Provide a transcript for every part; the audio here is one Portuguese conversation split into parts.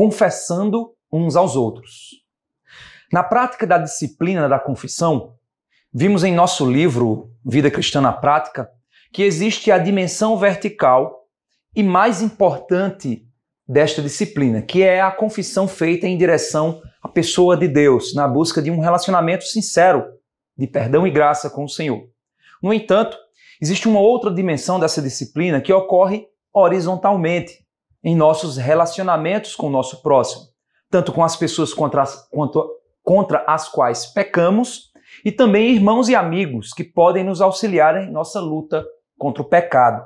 confessando uns aos outros. Na prática da disciplina da confissão, vimos em nosso livro Vida Cristã na Prática que existe a dimensão vertical e mais importante desta disciplina, que é a confissão feita em direção à pessoa de Deus, na busca de um relacionamento sincero de perdão e graça com o Senhor. No entanto, existe uma outra dimensão dessa disciplina que ocorre horizontalmente, em nossos relacionamentos com o nosso próximo, tanto com as pessoas contra as, contra as quais pecamos, e também irmãos e amigos que podem nos auxiliar em nossa luta contra o pecado.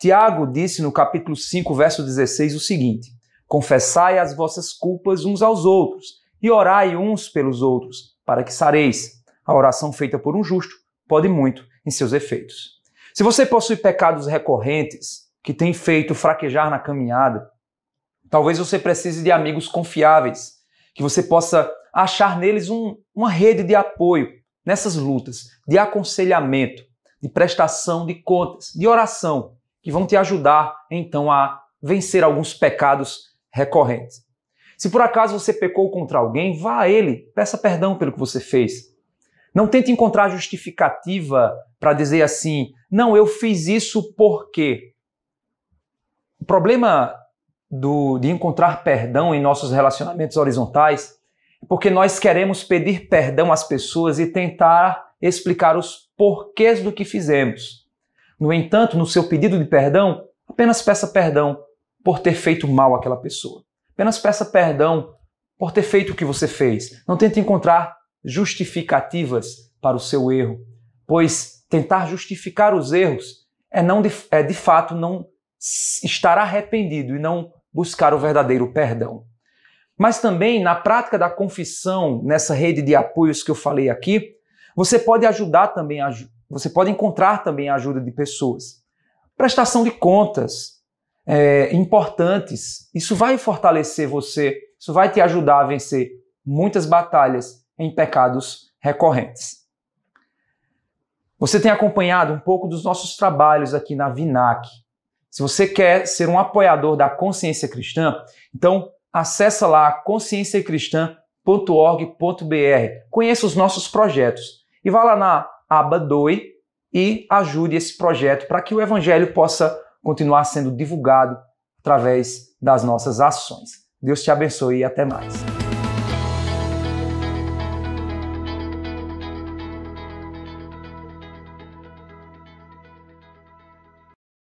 Tiago disse no capítulo 5, verso 16 o seguinte: Confessai as vossas culpas uns aos outros e orai uns pelos outros, para que sareis. A oração feita por um justo pode muito em seus efeitos. Se você possui pecados recorrentes, que tem feito fraquejar na caminhada. Talvez você precise de amigos confiáveis, que você possa achar neles um, uma rede de apoio nessas lutas, de aconselhamento, de prestação de contas, de oração, que vão te ajudar então a vencer alguns pecados recorrentes. Se por acaso você pecou contra alguém, vá a ele, peça perdão pelo que você fez. Não tente encontrar justificativa para dizer assim: não, eu fiz isso porque o problema do, de encontrar perdão em nossos relacionamentos horizontais é porque nós queremos pedir perdão às pessoas e tentar explicar os porquês do que fizemos. No entanto, no seu pedido de perdão, apenas peça perdão por ter feito mal àquela pessoa. Apenas peça perdão por ter feito o que você fez. Não tente encontrar justificativas para o seu erro, pois tentar justificar os erros é, não de, é de fato não estar arrependido e não buscar o verdadeiro perdão. Mas também na prática da confissão, nessa rede de apoios que eu falei aqui, você pode ajudar também, você pode encontrar também a ajuda de pessoas. Prestação de contas é, importantes, isso vai fortalecer você, isso vai te ajudar a vencer muitas batalhas em pecados recorrentes. Você tem acompanhado um pouco dos nossos trabalhos aqui na VINAC, se você quer ser um apoiador da consciência cristã, então acessa lá conscienciacristã.org.br, conheça os nossos projetos e vá lá na aba Doe e ajude esse projeto para que o Evangelho possa continuar sendo divulgado através das nossas ações. Deus te abençoe e até mais.